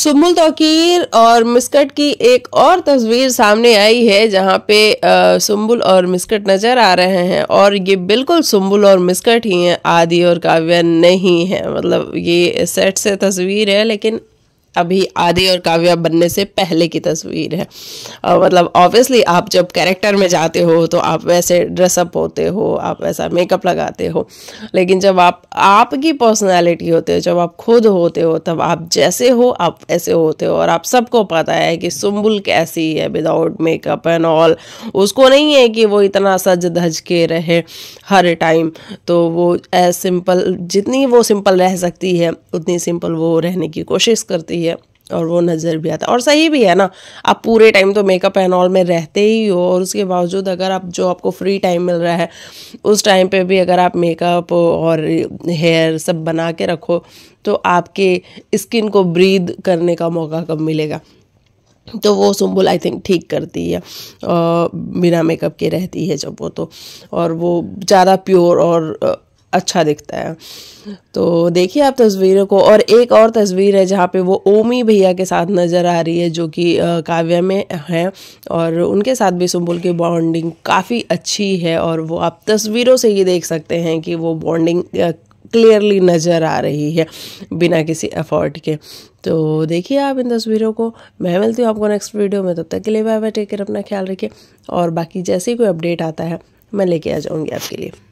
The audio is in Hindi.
सुमुल तोकीर और मिस्कट की एक और तस्वीर सामने आई है जहाँ पे सुम्बुल और मिस्कट नज़र आ रहे हैं और ये बिल्कुल सुम्बुल और मिस्कट ही हैं आदि और काव्य नहीं है मतलब ये सेट से तस्वीर है लेकिन अभी आदि और काव्या बनने से पहले की तस्वीर है और मतलब ऑब्वियसली आप जब कैरेक्टर में जाते हो तो आप वैसे ड्रेसअप होते हो आप वैसा मेकअप लगाते हो लेकिन जब आप आपकी पर्सनालिटी होते हो जब आप खुद होते हो तब आप जैसे हो आप वैसे होते हो और आप सबको पता है कि सुम्बुल कैसी है विदाउट मेकअप एंड ऑल उसको नहीं है कि वो इतना सज धज के रहे हर टाइम तो वो एज सिंपल जितनी वो सिंपल रह सकती है उतनी सिंपल वो रहने की कोशिश करती है है और वो नज़र भी आता है और सही भी है ना आप पूरे टाइम तो मेकअप एंड ऑल में रहते ही हो और उसके बावजूद अगर आप जो आपको फ्री टाइम मिल रहा है उस टाइम पे भी अगर आप मेकअप और हेयर सब बना के रखो तो आपके स्किन को ब्रीद करने का मौका कब मिलेगा तो वो सुम्बुल आई थिंक ठीक करती है बिना मेकअप के रहती है जब वो तो और वो ज़्यादा प्योर और अच्छा दिखता है तो देखिए आप तस्वीरों को और एक और तस्वीर है जहाँ पे वो ओमी भैया के साथ नज़र आ रही है जो कि काव्य में हैं और उनके साथ भी सुबुल की बॉन्डिंग काफ़ी अच्छी है और वो आप तस्वीरों से ये देख सकते हैं कि वो बॉन्डिंग क्लियरली नज़र आ रही है बिना किसी एफर्ट के तो देखिए आप इन तस्वीरों को मैं मिलती हूँ आपको नेक्स्ट वीडियो में तब तक के लिए बाय बाय टेक केयर अपना ख्याल रखिए और बाकी जैसे ही कोई अपडेट आता है मैं लेके आ जाऊँगी आपके लिए